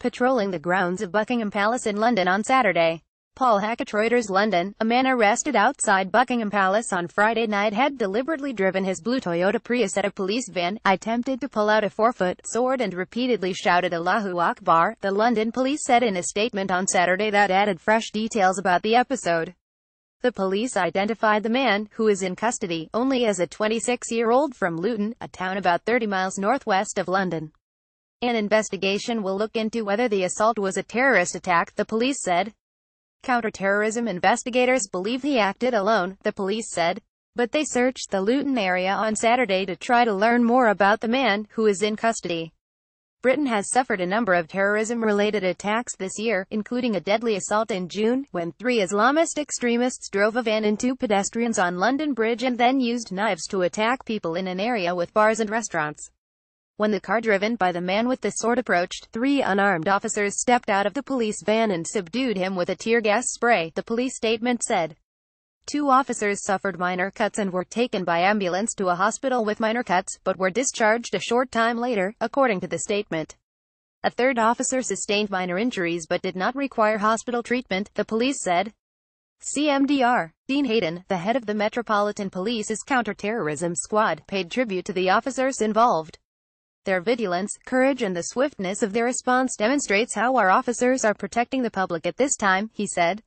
patrolling the grounds of Buckingham Palace in London on Saturday. Paul Hackett Reuters London, a man arrested outside Buckingham Palace on Friday night had deliberately driven his blue Toyota Prius at a police van, attempted to pull out a four-foot sword and repeatedly shouted Allahu Akbar, the London police said in a statement on Saturday that added fresh details about the episode. The police identified the man, who is in custody, only as a 26-year-old from Luton, a town about 30 miles northwest of London. An investigation will look into whether the assault was a terrorist attack, the police said. Counterterrorism investigators believe he acted alone, the police said. But they searched the Luton area on Saturday to try to learn more about the man, who is in custody. Britain has suffered a number of terrorism-related attacks this year, including a deadly assault in June, when three Islamist extremists drove a van and two pedestrians on London Bridge and then used knives to attack people in an area with bars and restaurants. When the car driven by the man with the sword approached, three unarmed officers stepped out of the police van and subdued him with a tear gas spray, the police statement said. Two officers suffered minor cuts and were taken by ambulance to a hospital with minor cuts, but were discharged a short time later, according to the statement. A third officer sustained minor injuries but did not require hospital treatment, the police said. CMDR. Dean Hayden, the head of the Metropolitan Police's Counterterrorism Squad, paid tribute to the officers involved. Their vigilance, courage and the swiftness of their response demonstrates how our officers are protecting the public at this time, he said.